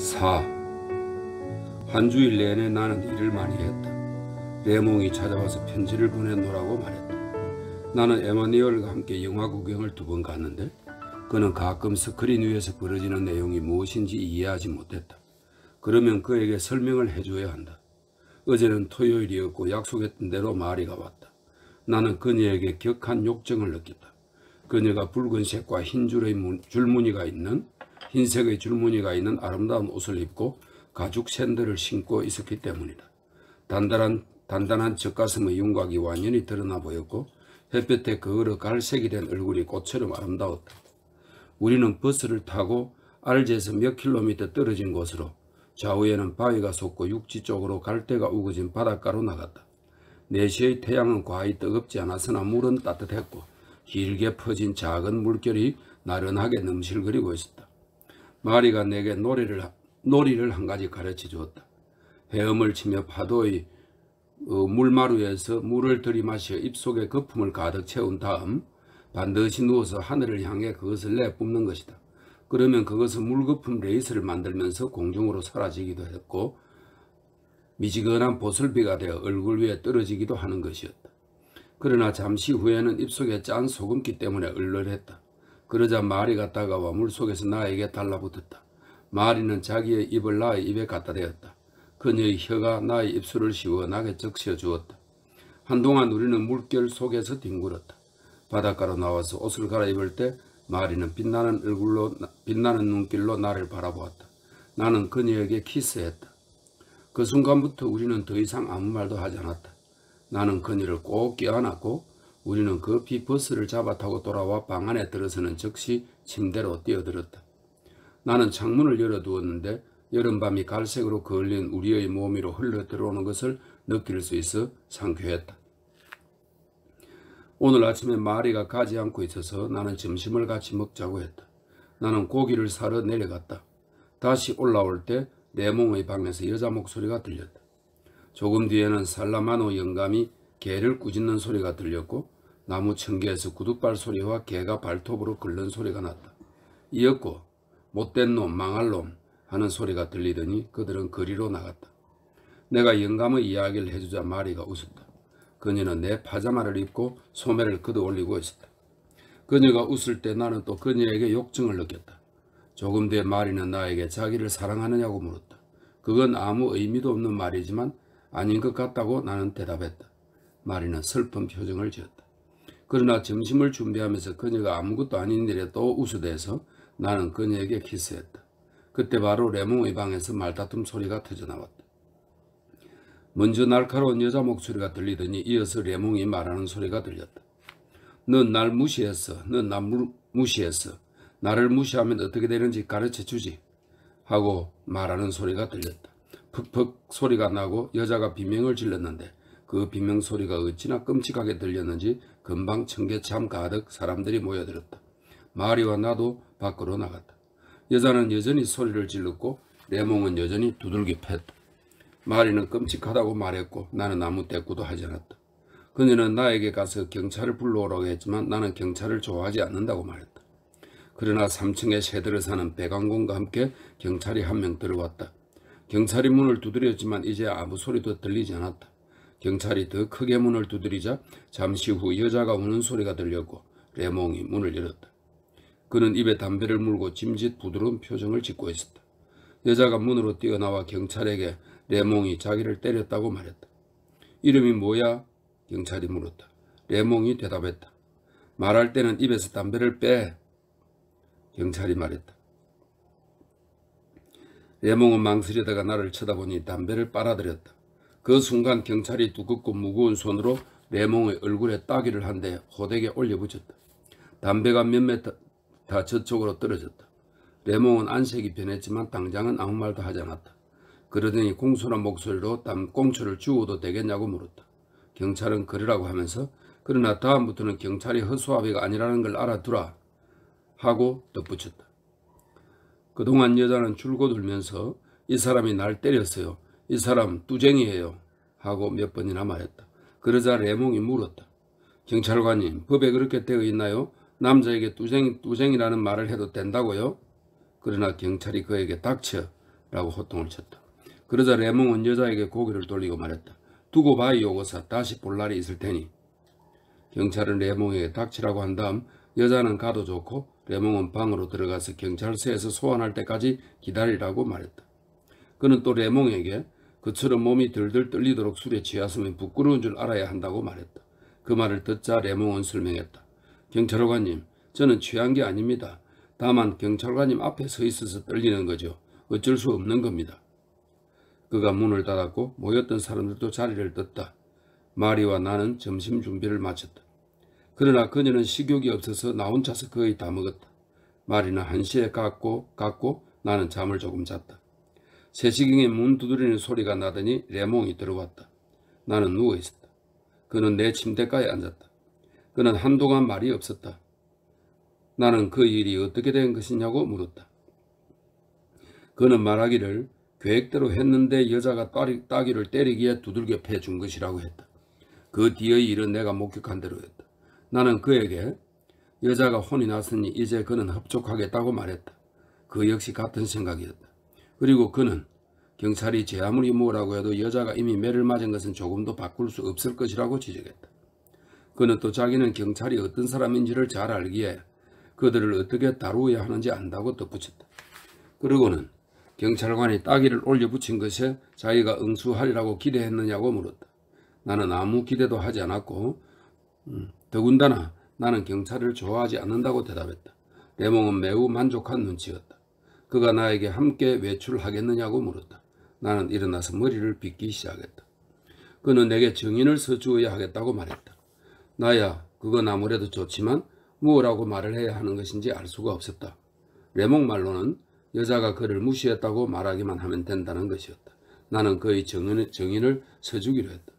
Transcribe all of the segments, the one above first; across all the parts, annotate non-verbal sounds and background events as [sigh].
4. 한 주일 내내 나는 일을 많이 했다. 레몽이 찾아와서 편지를 보내놓라고 말했다. 나는 에마니얼과 함께 영화 구경을 두 번 갔는데 그는 가끔 스크린 위에서 벌어지는 내용이 무엇인지 이해하지 못했다. 그러면 그에게 설명을 해줘야 한다. 어제는 토요일이었고 약속했던 대로 마리가 왔다. 나는 그녀에게 격한 욕정을 느꼈다. 그녀가 붉은색과 흰 줄의 문, 줄무늬가 있는 흰색의 줄무늬가 있는 아름다운 옷을 입고 가죽 샌들을 신고 있었기 때문이다. 단단한, 단단한 젖가슴의 윤곽이 완연히 드러나 보였고 햇볕에 그으어 갈색이 된 얼굴이 꽃처럼 아름다웠다. 우리는 버스를 타고 알제에서 몇 킬로미터 떨어진 곳으로 좌우에는 바위가 솟고 육지 쪽으로 갈대가 우거진 바닷가로 나갔다. 4시의 태양은 과히 뜨겁지 않았으나 물은 따뜻했고 길게 퍼진 작은 물결이 나른하게 넘실거리고 있었다. 마리가 내게 놀이를, 놀이를 한 가지 가르쳐 주었다. 헤엄을 치며 파도의 어, 물마루에서 물을 들이마시어 입속에 거품을 가득 채운 다음 반드시 누워서 하늘을 향해 그것을 내뿜는 것이다. 그러면 그것은 물거품 레이스를 만들면서 공중으로 사라지기도 했고 미지근한 보슬비가 되어 얼굴 위에 떨어지기도 하는 것이었다. 그러나 잠시 후에는 입속에 짠 소금기 때문에 얼얼했다. 그러자 마리가 다가와 물속에서 나에게 달라붙었다. 마리는 자기의 입을 나의 입에 갖다 대었다. 그녀의 혀가 나의 입술을 시원하게 적셔 주었다. 한동안 우리는 물결 속에서 뒹굴었다. 바닷가로 나와서 옷을 갈아입을 때 마리는 빛나는 얼굴로 빛나는 눈길로 나를 바라보았다. 나는 그녀에게 키스했다. 그 순간부터 우리는 더 이상 아무 말도 하지 않았다. 나는 그녀를 꼭 껴안았고 우리는 그 비버스를 잡아 타고 돌아와 방 안에 들어서는 즉시 침대로 뛰어들었다. 나는 창문을 열어두었는데 여름밤이 갈색으로 그을린 우리의 몸위로 흘러 들어오는 것을 느낄 수 있어 상쾌했다. 오늘 아침에 마리가 가지 않고 있어서 나는 점심을 같이 먹자고 했다. 나는 고기를 사러 내려갔다. 다시 올라올 때 내몸의 방에서 여자 목소리가 들렸다. 조금 뒤에는 살라마노 영감이 개를 꾸짖는 소리가 들렸고 나무 청개에서 구둣발 소리와 개가 발톱으로 긁는 소리가 났다. 이었고 못된 놈 망할 놈 하는 소리가 들리더니 그들은 거리로 나갔다. 내가 영감의 이야기를 해주자 마리가 웃었다. 그녀는 내 파자마를 입고 소매를 걷어올리고 있었다. 그녀가 웃을 때 나는 또 그녀에게 욕증을 느꼈다. 조금 뒤 마리는 나에게 자기를 사랑하느냐고 물었다. 그건 아무 의미도 없는 말이지만 아닌 것 같다고 나는 대답했다. 마리는 슬픈 표정을 지었다. 그러나 점심을 준비하면서 그녀가 아무것도 아닌 일에 또 우수돼서 나는 그녀에게 키스했다. 그때 바로 레몽의 방에서 말다툼 소리가 터져나왔다. 먼저 날카로운 여자 목소리가 들리더니 이어서 레몽이 말하는 소리가 들렸다. 넌 날 무시했어. 넌 나 무시했어. 나를 무시하면 어떻게 되는지 가르쳐주지. 하고 말하는 소리가 들렸다. 푹푹 소리가 나고 여자가 비명을 질렀는데 그 비명 소리가 어찌나 끔찍하게 들렸는지 금방 청계참 가득 사람들이 모여들었다. 마리와 나도 밖으로 나갔다. 여자는 여전히 소리를 질렀고 레몽은 여전히 두들겨 팼다. 마리는 끔찍하다고 말했고 나는 아무 대꾸도 하지 않았다. 그녀는 나에게 가서 경찰을 불러오라고 했지만 나는 경찰을 좋아하지 않는다고 말했다. 그러나 3층에 세대를 사는 백관공과 함께 경찰이 한 명 들어왔다. 경찰이 문을 두드렸지만 이제 아무 소리도 들리지 않았다. 경찰이 더 크게 문을 두드리자 잠시 후 여자가 우는 소리가 들렸고 레몽이 문을 열었다. 그는 입에 담배를 물고 짐짓 부드러운 표정을 짓고 있었다. 여자가 문으로 뛰어나와 경찰에게 레몽이 자기를 때렸다고 말했다. 이름이 뭐야? 경찰이 물었다. 레몽이 대답했다. 말할 때는 입에서 담배를 빼. 경찰이 말했다. 레몽은 망설이다가 나를 쳐다보니 담배를 빨아들였다. 그 순간 경찰이 두껍고 무거운 손으로 내몽의 얼굴에 따귀를 한 대 호되게 올려붙였다. 담배가 몇몇 다, 저쪽으로 떨어졌다. 레몽은 안색이 변했지만 당장은 아무 말도 하지 않았다. 그러더니 공손한 목소리로 땀 꽁초를 주워도 되겠냐고 물었다. 경찰은 그러라고 하면서 그러나 다음부터는 경찰이 허수아비가 아니라는 걸 알아두라 하고 덧붙였다. 그동안 여자는 줄곧 울면서 이 사람이 날 때렸어요. 이 사람 뚜쟁이에요 하고 몇 번이나 말했다. 그러자 레몽이 물었다. 경찰관님 법에 그렇게 되어 있나요? 남자에게 뚜쟁이, 뚜쟁이라는 말을 해도 된다고요? 그러나 경찰이 그에게 닥쳐 라고 호통을 쳤다. 그러자 레몽은 여자에게 고개를 돌리고 말했다. 두고 봐요 고사 다시 볼 날이 있을 테니. 경찰은 레몽에게 닥치라고 한 다음 여자는 가도 좋고 레몽은 방으로 들어가서 경찰서에서 소환할 때까지 기다리라고 말했다. 그는 또 레몽에게 그처럼 몸이 들들 떨리도록 술에 취하으면 부끄러운 줄 알아야 한다고 말했다. 그 말을 듣자 레몽은 설명했다. 경찰관님 저는 취한 게 아닙니다. 다만 경찰관님 앞에 서 있어서 떨리는 거죠. 어쩔 수 없는 겁니다. 그가 문을 닫았고 모였던 사람들도 자리를 떴다. 마리와 나는 점심 준비를 마쳤다. 그러나 그녀는 식욕이 없어서 나 혼자서 거의 다 먹었다. 마리는 한시에 갔고 갔고 나는 잠을 조금 잤다. 세시경에 문 두드리는 소리가 나더니 레몽이 들어왔다. 나는 누워 있었다. 그는 내 침대가에 앉았다. 그는 한동안 말이 없었다. 나는 그 일이 어떻게 된 것이냐고 물었다. 그는 말하기를 계획대로 했는데 여자가 따귀를 때리기에 두들겨 패준 것이라고 했다. 그 뒤의 일은 내가 목격한 대로였다. 나는 그에게 여자가 혼이 났으니 이제 그는 흡족하겠다고 말했다. 그 역시 같은 생각이었다. 그리고 그는 경찰이 제 아무리 뭐라고 해도 여자가 이미 매를 맞은 것은 조금도 바꿀 수 없을 것이라고 지적했다. 그는 또 자기는 경찰이 어떤 사람인지를 잘 알기에 그들을 어떻게 다루어야 하는지 안다고 덧붙였다. 그리고는 경찰관이 따귀를 올려붙인 것에 자기가 응수하리라고 기대했느냐고 물었다. 나는 아무 기대도 하지 않았고 음, 더군다나 나는 경찰을 좋아하지 않는다고 대답했다. 레몽은 매우 만족한 눈치였다. 그가 나에게 함께 외출하겠느냐고 물었다. 나는 일어나서 머리를 빗기 시작했다. 그는 내게 증인을 서주어야 하겠다고 말했다. 나야 그건 아무래도 좋지만 무엇라고 말을 해야 하는 것인지 알 수가 없었다. 레몽 말로는 여자가 그를 무시했다고 말하기만 하면 된다는 것이었다. 나는 그의 증인, 증인을 서주기로 했다.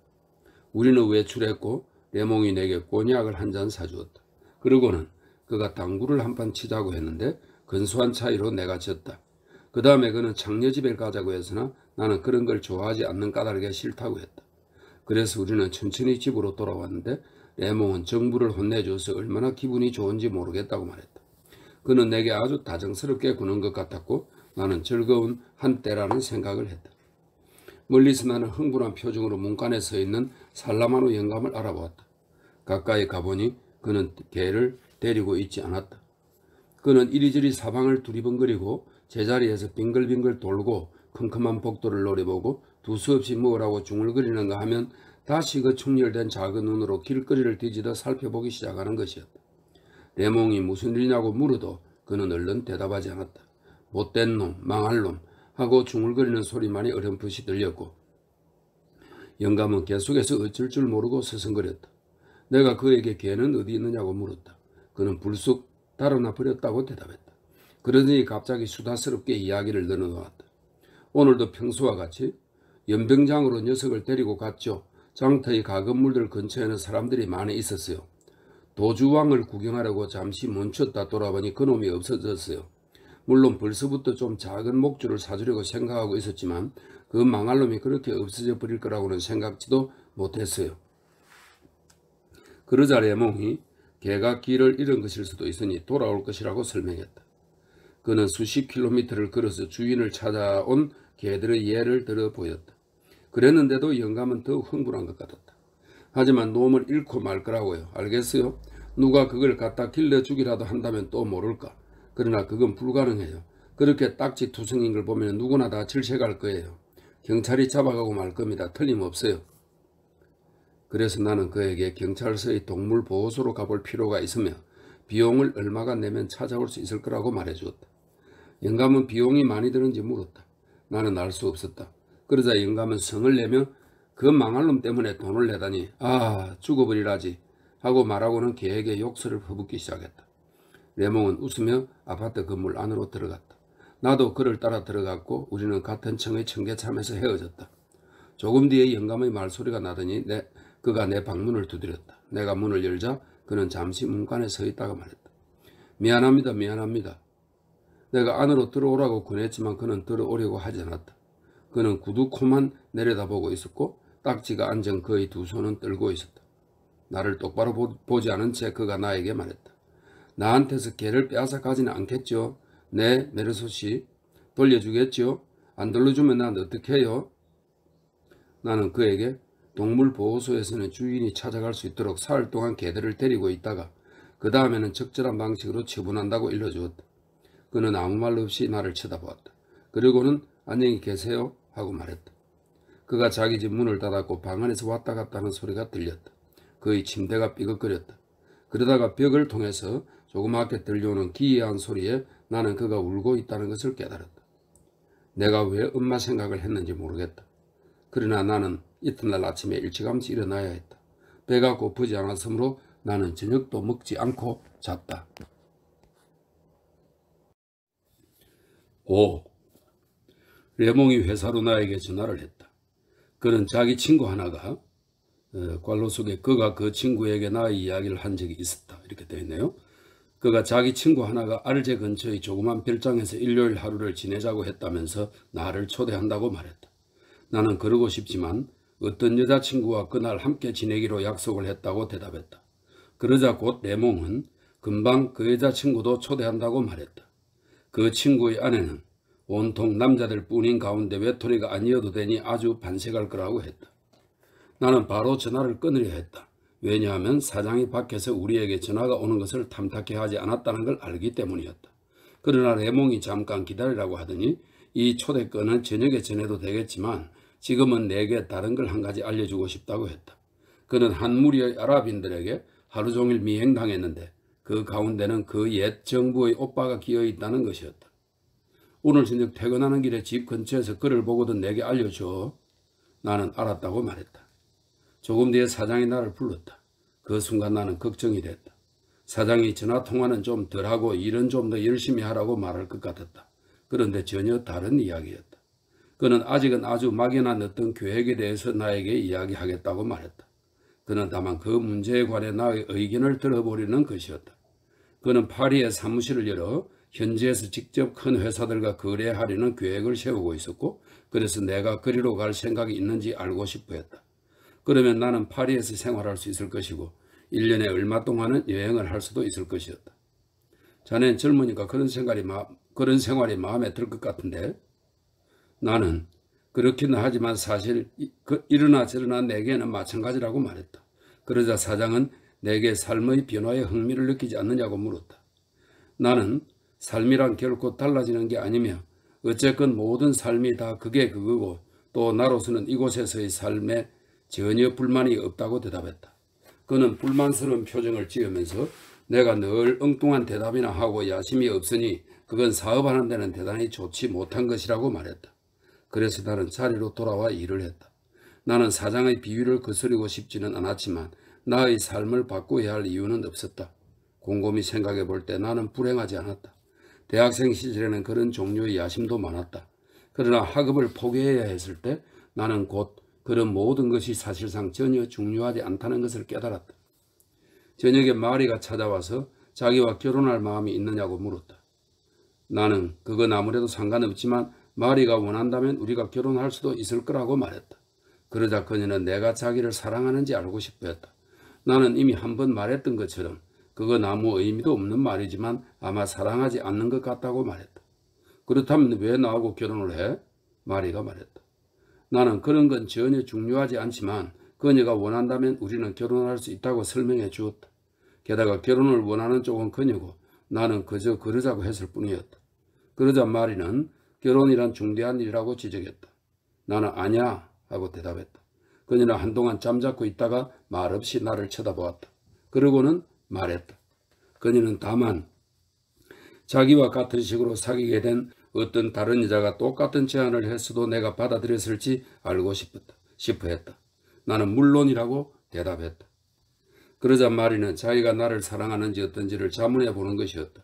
우리는 외출했고 레몽이 내게 꼬냑을 한 잔 사주었다. 그러고는 그가 당구를 한 판 치자고 했는데 근소한 차이로 내가 졌다. 그 다음에 그는 장녀집에 가자고 했으나 나는 그런 걸 좋아하지 않는 까닭에 싫다고 했다. 그래서 우리는 천천히 집으로 돌아왔는데 레몽은 정부를 혼내줘서 얼마나 기분이 좋은지 모르겠다고 말했다. 그는 내게 아주 다정스럽게 구는 것 같았고 나는 즐거운 한때라는 생각을 했다. 멀리서 나는 흥분한 표정으로 문간에 서 있는 살라마노 영감을 알아보았다. 가까이 가보니 그는 개를 데리고 있지 않았다. 그는 이리저리 사방을 두리번거리고 제자리에서 빙글빙글 돌고 컴컴한 복도를 노려보고 두수없이 먹으라고 중얼거리는가 하면 다시 그 충렬된 작은 눈으로 길거리를 뒤지듯 살펴보기 시작하는 것이었다. 레몽이 무슨 일이냐고 물어도 그는 얼른 대답하지 않았다. 못된 놈, 망할 놈 하고 중얼거리는 소리만이 어렴풋이 들렸고 영감은 계속해서 어쩔 줄 모르고 서성거렸다. 내가 그에게 개는 어디 있느냐고 물었다. 그는 불쑥 다루나 버렸다고 대답했다. 그러더니 갑자기 수다스럽게 이야기를 늘어놓았다. 오늘도 평소와 같이 연병장으로 녀석을 데리고 갔죠. 장터의 가건물들 근처에는 사람들이 많이 있었어요. 도주왕을 구경하려고 잠시 멈췄다 돌아보니 그놈이 없어졌어요. 물론 벌써부터 좀 작은 목줄을 사주려고 생각하고 있었지만 그 망할 놈이 그렇게 없어져 버릴 거라고는 생각지도 못했어요. 그러자 레몽이 개가 길을 잃은 것일 수도 있으니 돌아올 것이라고 설명했다. 그는 수십 킬로미터를 걸어서 주인을 찾아온 개들의 예를 들어 보였다. 그랬는데도 영감은 더욱 흥분한 것 같았다. 하지만 놈을 잃고 말 거라고요. 알겠어요? 누가 그걸 갖다 길러 주기라도 한다면 또 모를까. 그러나 그건 불가능해요. 그렇게 딱지 투성인 걸 보면 누구나 다 질색할 거예요. 경찰이 잡아가고 말 겁니다. 틀림없어요. 그래서 나는 그에게 경찰서의 동물보호소로 가볼 필요가 있으며 비용을 얼마가 내면 찾아올 수 있을 거라고 말해주었다. 영감은 비용이 많이 드는지 물었다. 나는 알 수 없었다. 그러자 영감은 성을 내며 그 망할 놈 때문에 돈을 내다니 아 죽어버리라지 하고 말하고는 개에게 욕설을 퍼붓기 시작했다. 레몽은 웃으며 아파트 건물 안으로 들어갔다. 나도 그를 따라 들어갔고 우리는 같은 층의 청계참에서 헤어졌다. 조금 뒤에 영감의 말소리가 나더니 내, 그가 내 방문을 두드렸다. 내가 문을 열자 그는 잠시 문간에 서 있다가 말했다. 미안합니다. 미안합니다. 내가 안으로 들어오라고 권했지만 그는 들어오려고 하지 않았다. 그는 구두 코만 내려다보고 있었고 딱지가 앉은 그의 두 손은 떨고 있었다. 나를 똑바로 보, 지 않은 채 그가 나에게 말했다. 나한테서 개를 빼앗아 가지는 않겠죠? 네, 메르소 씨. 돌려주겠죠? 안 돌려주면 난 어떻게 해요? 나는 그에게 동물보호소에서는 주인이 찾아갈 수 있도록 사흘 동안 개들을 데리고 있다가 그 다음에는 적절한 방식으로 처분한다고 일러주었다. 그는 아무 말 없이 나를 쳐다보았다. 그리고는 안녕히 계세요 하고 말했다. 그가 자기 집 문을 닫았고 방 안에서 왔다 갔다 하는 소리가 들렸다. 그의 침대가 삐걱거렸다. 그러다가 벽을 통해서 조그맣게 들려오는 기이한 소리에 나는 그가 울고 있다는 것을 깨달았다. 내가 왜 엄마 생각을 했는지 모르겠다. 그러나 나는 이튿날 아침에 일찌감치 일어나야 했다. 배가 고프지 않았으므로 나는 저녁도 먹지 않고 잤다. 5. 레몽이 회사로 나에게 전화를 했다. 그는 자기 친구 하나가 어, 관로 속에 그가 그 친구에게 나의 이야기를 한 적이 있었다. 이렇게 되어 있네요. 그가 자기 친구 하나가 알제 근처의 조그만 별장에서 일요일 하루를 지내자고 했다면서 나를 초대한다고 말했다. 나는 그러고 싶지만 어떤 여자친구와 그날 함께 지내기로 약속을 했다고 대답했다. 그러자 곧 레몽은 금방 그 여자친구도 초대한다고 말했다. 그 친구의 아내는 온통 남자들 뿐인 가운데 왜 토니가 아니어도 되니 아주 반색할 거라고 했다. 나는 바로 전화를 끊으려 했다. 왜냐하면 사장이 밖에서 우리에게 전화가 오는 것을 탐탁해 하지 않았다는 걸 알기 때문이었다. 그러나 레몽이 잠깐 기다리라고 하더니 이 초대권은 저녁에 전해도 되겠지만 지금은 내게 다른 걸 한 가지 알려주고 싶다고 했다. 그는 한 무리의 아랍인들에게 하루 종일 미행당했는데 그 가운데는 그 옛 정부의 오빠가 기어 있다는 것이었다. 오늘 저녁 퇴근하는 길에 집 근처에서 그를 보거든 내게 알려줘. 나는 알았다고 말했다. 조금 뒤에 사장이 나를 불렀다. 그 순간 나는 걱정이 됐다. 사장이 전화 통화는 좀 덜하고 일은 좀 더 열심히 하라고 말할 것 같았다. 그런데 전혀 다른 이야기였다. 그는 아직은 아주 막연한 어떤 계획에 대해서 나에게 이야기하겠다고 말했다. 그는 다만 그 문제에 관해 나의 의견을 들어보려는 것이었다. 그는 파리의 사무실을 열어 현지에서 직접 큰 회사들과 거래하려는 계획을 세우고 있었고 그래서 내가 그리로 갈 생각이 있는지 알고 싶어 했다. 그러면 나는 파리에서 생활할 수 있을 것이고 1년에 얼마 동안은 여행을 할 수도 있을 것이었다. 자넨 젊으니까 그런 생활이, 마, 그런 생활이 마음에 들 것 같은데 나는 그렇긴 하지만 사실 그 일어나 저러나 내게는 마찬가지라고 말했다. 그러자 사장은 내게 삶의 변화에 흥미를 느끼지 않느냐고 물었다. 나는 삶이란 결코 달라지는 게 아니며 어쨌건 모든 삶이 다 그게 그거고 또 나로서는 이곳에서의 삶에 전혀 불만이 없다고 대답했다. 그는 불만스러운 표정을 지으면서 내가 늘 엉뚱한 대답이나 하고 야심이 없으니 그건 사업하는 데는 대단히 좋지 못한 것이라고 말했다. 그래서 나는 자리로 돌아와 일을 했다. 나는 사장의 비위를 거스르고 싶지는 않았지만 나의 삶을 바꾸어야 할 이유는 없었다. 곰곰이 생각해 볼 때 나는 불행하지 않았다. 대학생 시절에는 그런 종류의 야심도 많았다. 그러나 학업을 포기해야 했을 때 나는 곧 그런 모든 것이 사실상 전혀 중요하지 않다는 것을 깨달았다. 저녁에 마리가 찾아와서 자기와 결혼할 마음이 있느냐고 물었다. 나는 그건 아무래도 상관없지만 마리가 원한다면 우리가 결혼할 수도 있을 거라고 말했다. 그러자 그녀는 내가 자기를 사랑하는지 알고 싶어 했다. 나는 이미 한 번 말했던 것처럼 그건 아무 의미도 없는 말이지만 아마 사랑하지 않는 것 같다고 말했다. 그렇다면 왜 나하고 결혼을 해? 마리가 말했다. 나는 그런 건 전혀 중요하지 않지만 그녀가 원한다면 우리는 결혼할 수 있다고 설명해 주었다. 게다가 결혼을 원하는 쪽은 그녀고 나는 그저 그러자고 했을 뿐이었다. 그러자 마리는 결혼이란 중대한 일이라고 지적했다. 나는 아냐 하고 대답했다. 그녀는 한동안 잠자코 있다가 말없이 나를 쳐다보았다. 그러고는 말했다. 그녀는 다만 자기와 같은 식으로 사귀게 된 어떤 다른 여자가 똑같은 제안을 했어도 내가 받아들였을지 알고 싶었다. 싶어 했다. 나는 물론이라고 대답했다. 그러자 마리는 자기가 나를 사랑하는지 어떤지를 자문해 보는 것이었다.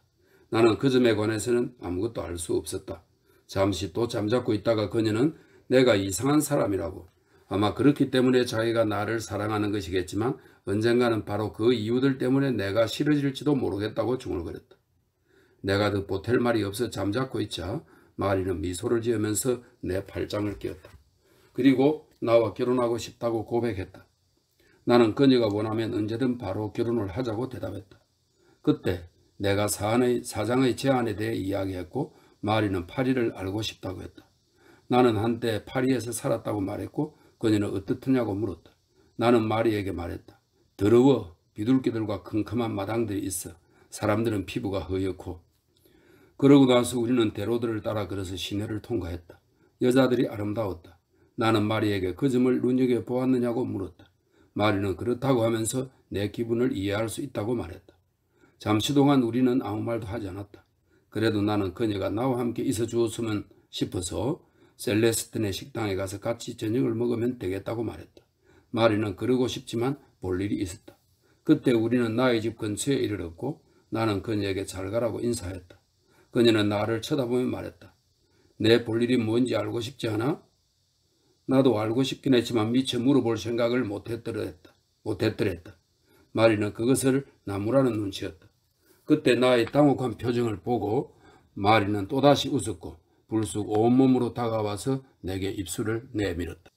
나는 그 점에 관해서는 아무것도 알 수 없었다. 잠시 또 잠자고 있다가 그녀는 내가 이상한 사람이라고 아마 그렇기 때문에 자기가 나를 사랑하는 것이겠지만 언젠가는 바로 그 이유들 때문에 내가 싫어질지도 모르겠다고 중얼거렸다. 내가 더 보탤 말이 없어 잠자코 있자 마리는 미소를 지으면서 내 팔짱을 끼었다. 그리고 나와 결혼하고 싶다고 고백했다. 나는 그녀가 원하면 언제든 바로 결혼을 하자고 대답했다. 그때 내가 사안의, 사장의 제안에 대해 이야기했고 마리는 파리를 알고 싶다고 했다. 나는 한때 파리에서 살았다고 말했고 그녀는 어떻느냐고 물었다. 나는 마리에게 말했다. 더러워 비둘기들과 컴컴한 마당들이 있어 사람들은 피부가 허옇고 그러고 나서 우리는 대로들을 따라 걸어서 시내를 통과했다. 여자들이 아름다웠다. 나는 마리에게 그 점을 눈여겨보았느냐고 물었다. 마리는 그렇다고 하면서 내 기분을 이해할 수 있다고 말했다. 잠시 동안 우리는 아무 말도 하지 않았다. 그래도 나는 그녀가 나와 함께 있어 주었으면 싶어서 셀레스틴의 식당에 가서 같이 저녁을 먹으면 되겠다고 말했다. 마리는 그러고 싶지만 볼 일이 있었다. 그때 우리는 나의 집 근처에 이르렀고 나는 그녀에게 잘 가라고 인사했다. 그녀는 나를 쳐다보며 말했다. 내 볼 일이 뭔지 알고 싶지 않아? 나도 알고 싶긴 했지만 미처 물어볼 생각을 못했더랬다. 못했더랬다. 마리는 그것을 나무라는 눈치였다. 그때 나의 당혹한 표정을 보고 마리는 또다시 웃었고 불쑥 온몸으로 다가와서 내게 입술을 내밀었다.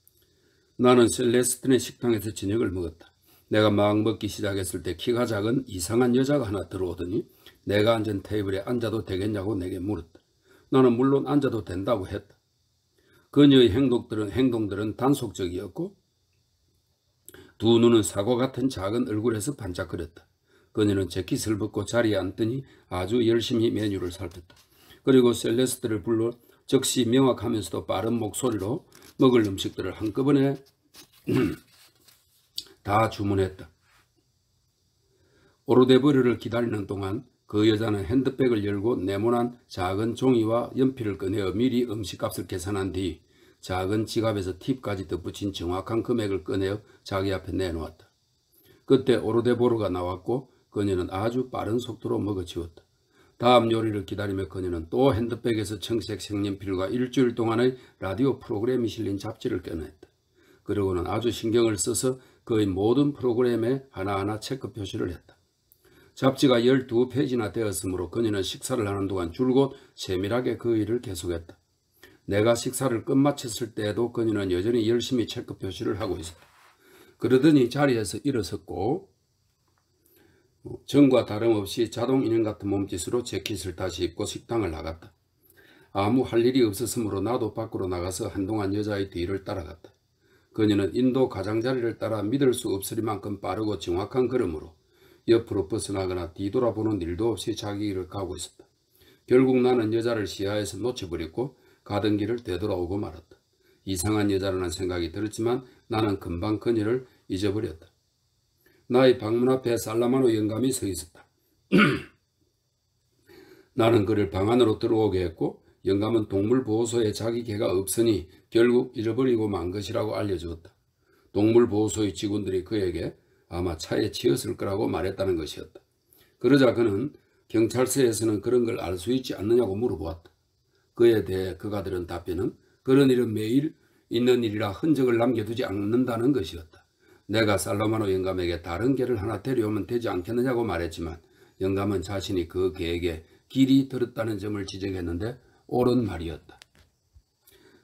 나는 셀레스틴의 식당에서 저녁을 먹었다. 내가 막 먹기 시작했을 때 키가 작은 이상한 여자가 하나 들어오더니 내가 앉은 테이블에 앉아도 되겠냐고 내게 물었다. 나는 물론 앉아도 된다고 했다. 그녀의 행동들은, 행동들은 단속적이었고 두 눈은 사과 같은 작은 얼굴에서 반짝거렸다. 그녀는 제 깃을 벗고 자리에 앉더니 아주 열심히 메뉴를 살폈다. 그리고 셀레스트를 불러 즉시 명확하면서도 빠른 목소리로 먹을 음식들을 한꺼번에 [clears throat] 다 주문했다. 오르데브르를 기다리는 동안 그 여자는 핸드백을 열고 네모난 작은 종이와 연필을 꺼내어 미리 음식값을 계산한 뒤 작은 지갑에서 팁까지 덧붙인 정확한 금액을 꺼내어 자기 앞에 내놓았다. 그때 오르데보르가 나왔고 그녀는 아주 빠른 속도로 먹어치웠다. 다음 요리를 기다리며 그녀는 또 핸드백에서 청색 색연필과 일주일 동안의 라디오 프로그램이 실린 잡지를 꺼냈다. 그러고는 아주 신경을 써서 거의 모든 프로그램에 하나하나 체크 표시를 했다. 잡지가 12페이지나 되었으므로 그녀는 식사를 하는 동안 줄곧 세밀하게 그 일을 계속했다. 내가 식사를 끝마쳤을 때에도 그녀는 여전히 열심히 체크 표시를 하고 있었다. 그러더니 자리에서 일어섰고 뭐 전과 다름없이 자동 인형 같은 몸짓으로 재킷을 다시 입고 식당을 나갔다. 아무 할 일이 없었으므로 나도 밖으로 나가서 한동안 여자의 뒤를 따라갔다. 그녀는 인도 가장자리를 따라 믿을 수 없을 만큼 빠르고 정확한 걸음으로 옆으로 벗어나거나 뒤돌아보는 일도 없이 자기 일을 가고 있었다. 결국 나는 여자를 시야에서 놓쳐버렸고 가던 길을 되돌아오고 말았다. 이상한 여자라는 생각이 들었지만 나는 금방 그녀를 잊어버렸다. 나의 방문 앞에 살라마노 영감이 서 있었다. [clears throat] 나는 그를 방 안으로 들어오게 했고 영감은 동물보호소에 자기 개가 없으니 결국 잃어버리고 만 것이라고 알려주었다. 동물보호소의 직원들이 그에게 아마 차에 치였을 거라고 말했다는 것이었다. 그러자 그는 경찰서에서는 그런 걸 알 수 있지 않느냐고 물어보았다. 그에 대해 그가 들은 답변은 그런 일은 매일 있는 일이라 흔적을 남겨두지 않는다는 것이었다. 내가 살로마노 영감에게 다른 개를 하나 데려오면 되지 않겠느냐고 말했지만 영감은 자신이 그 개에게 길이 들었다는 점을 지적했는데 옳은 말이었다.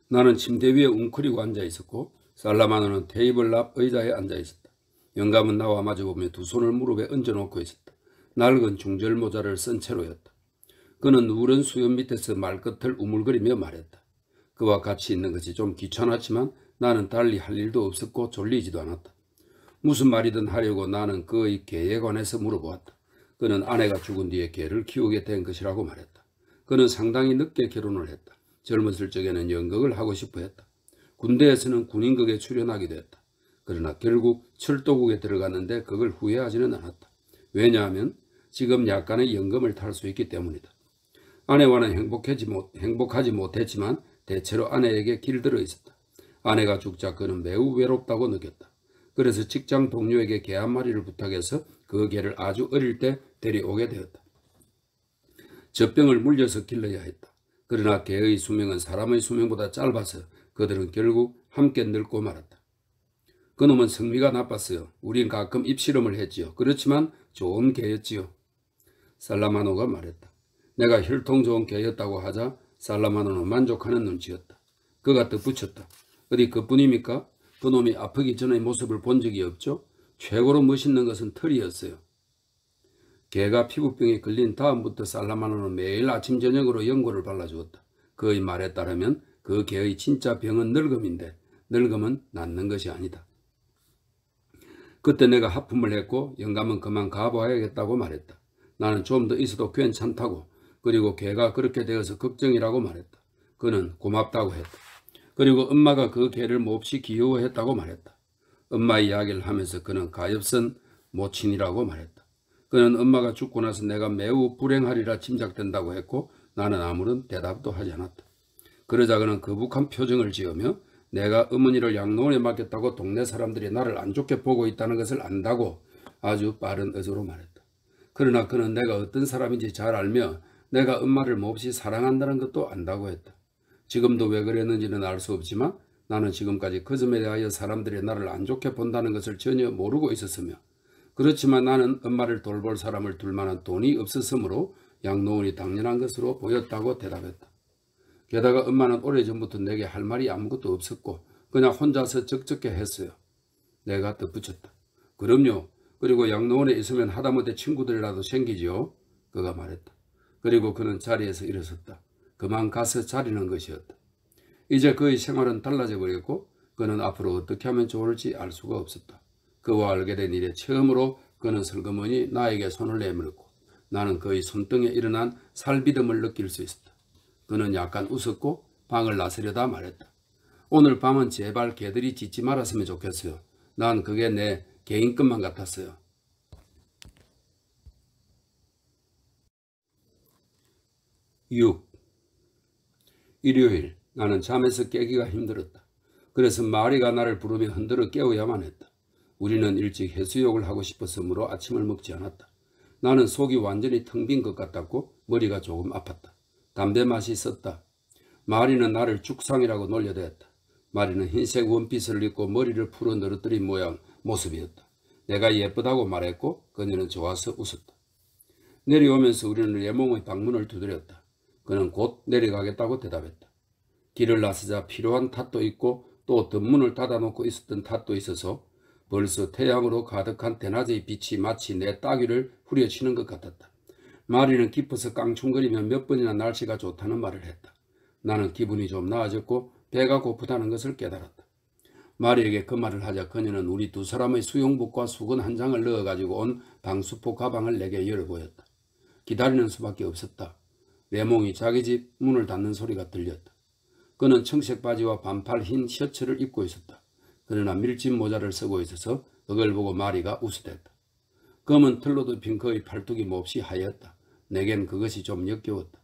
나는 침대 위에 웅크리고 앉아 있었고 살라마노는 테이블 앞 의자에 앉아 있었다. 영감은 나와 마주보며 두 손을 무릎에 얹어놓고 있었다. 낡은 중절 모자를 쓴 채로였다. 그는 우른 수염 밑에서 말끝을 우물거리며 말했다. 그와 같이 있는 것이 좀 귀찮았지만 나는 달리 할 일도 없었고 졸리지도 않았다. 무슨 말이든 하려고 나는 그의 개에 관해서 물어보았다. 그는 아내가 죽은 뒤에 개를 키우게 된 것이라고 말했다. 그는 상당히 늦게 결혼을 했다. 젊었을 적에는 연극을 하고 싶어 했다. 군대에서는 군인극에 출연하기도 했다. 그러나 결국 철도국에 들어갔는데 그걸 후회하지는 않았다. 왜냐하면 지금 약간의 연금을 탈 수 있기 때문이다. 아내와는 행복하지, 못, 행복하지 못했지만 대체로 아내에게 길들어 있었다. 아내가 죽자 그는 매우 외롭다고 느꼈다. 그래서 직장 동료에게 개 한 마리를 부탁해서 그 개를 아주 어릴 때 데려오게 되었다. 젖병을 물려서 길러야 했다. 그러나 개의 수명은 사람의 수명보다 짧아서 그들은 결국 함께 늙고 말았다. 그놈은 성미가 나빴어요. 우린 가끔 입실험을 했지요. 그렇지만 좋은 개였지요. 살라마노가 말했다. 내가 혈통 좋은 개였다고 하자 살라마노는 만족하는 눈치였다. 그가 덧붙였다. 어디 그뿐입니까? 그놈이 아프기 전의 모습을 본 적이 없죠. 최고로 멋있는 것은 털이었어요. 개가 피부병에 걸린 다음부터 살라마노는 매일 아침 저녁으로 연고를 발라주었다. 그의 말에 따르면 그 개의 진짜 병은 늙음인데 늙음은 낫는 것이 아니다. 그때 내가 하품을 했고 영감은 그만 가봐야겠다고 말했다. 나는 좀 더 있어도 괜찮다고 그리고 개가 그렇게 되어서 걱정이라고 말했다. 그는 고맙다고 했다. 그리고 엄마가 그 개를 몹시 귀여워했다고 말했다. 엄마 이야기를 하면서 그는 가엾은 모친이라고 말했다. 그는 엄마가 죽고 나서 내가 매우 불행하리라 짐작된다고 했고 나는 아무런 대답도 하지 않았다. 그러자 그는 거북한 표정을 지으며 내가 어머니를 양로원에 맡겼다고 동네 사람들이 나를 안 좋게 보고 있다는 것을 안다고 아주 빠른 의조로 말했다. 그러나 그는 내가 어떤 사람인지 잘 알며 내가 엄마를 몹시 사랑한다는 것도 안다고 했다. 지금도 왜 그랬는지는 알 수 없지만 나는 지금까지 그 점에 대하여 사람들이 나를 안 좋게 본다는 것을 전혀 모르고 있었으며 그렇지만 나는 엄마를 돌볼 사람을 둘 만한 돈이 없었으므로 양노원이 당연한 것으로 보였다고 대답했다. 게다가 엄마는 오래전부터 내게 할 말이 아무것도 없었고 그냥 혼자서 적적해 했어요. 내가 덧붙였다. 그럼요. 그리고 양노원에 있으면 하다못해 친구들이라도 생기지요. 그가 말했다. 그리고 그는 자리에서 일어섰다. 그만 가서 자리는 것이었다. 이제 그의 생활은 달라져 버렸고 그는 앞으로 어떻게 하면 좋을지 알 수가 없었다. 그와 알게 된 일에 처음으로 그는 슬그머니 나에게 손을 내밀었고 나는 그의 손등에 일어난 살비듬을 느낄 수 있었다. 그는 약간 웃었고 방을 나서려다 말했다. 오늘 밤은 제발 개들이 짖지 말았으면 좋겠어요. 난 그게 내 개인 것만 같았어요. 유 일요일 나는 잠에서 깨기가 힘들었다. 그래서 마리가 나를 부르며 흔들어 깨워야만 했다. 우리는 일찍 해수욕을 하고 싶었으므로 아침을 먹지 않았다. 나는 속이 완전히 텅 빈 것 같았고 머리가 조금 아팠다. 담배 맛이 있었다. 마리는 나를 죽상이라고 놀려대었다. 마리는 흰색 원피스를 입고 머리를 풀어 늘어뜨린 모양 모습이었다. 내가 예쁘다고 말했고 그녀는 좋아서 웃었다. 내려오면서 우리는 예몽의 방문을 두드렸다. 그는 곧 내려가겠다고 대답했다. 길을 나서자 필요한 탓도 있고 또 덧문을 닫아놓고 있었던 탓도 있어서 벌써 태양으로 가득한 대낮의 빛이 마치 내 따귀를 후려치는 것 같았다. 마리는 깊어서 깡충거리며 몇 번이나 날씨가 좋다는 말을 했다. 나는 기분이 좀 나아졌고 배가 고프다는 것을 깨달았다. 마리에게 그 말을 하자 그녀는 우리 두 사람의 수영복과 수건 한 장을 넣어가지고 온 방수포 가방을 내게 열어보였다. 기다리는 수밖에 없었다. 외몽이 자기 집 문을 닫는 소리가 들렸다. 그는 청색 바지와 반팔 흰 셔츠를 입고 있었다. 그러나 밀짚 모자를 쓰고 있어서 그걸 보고 마리가 우스댔다. 검은 틀로도 핑크의 팔뚝이 몹시 하였다. 내겐 그것이 좀 역겨웠다.